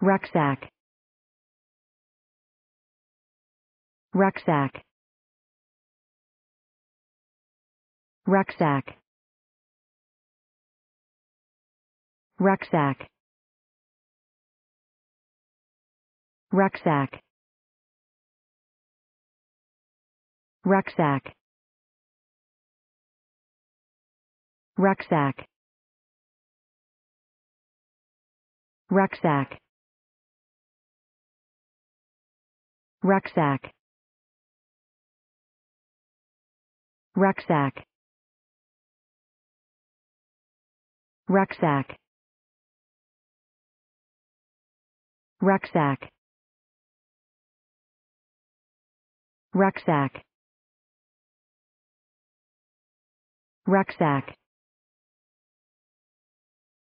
rucksack rucksack rucksack rucksack rucksack rucksack rucksack rucksack rucksack rucksack rucksack rucksack rucksack rucksack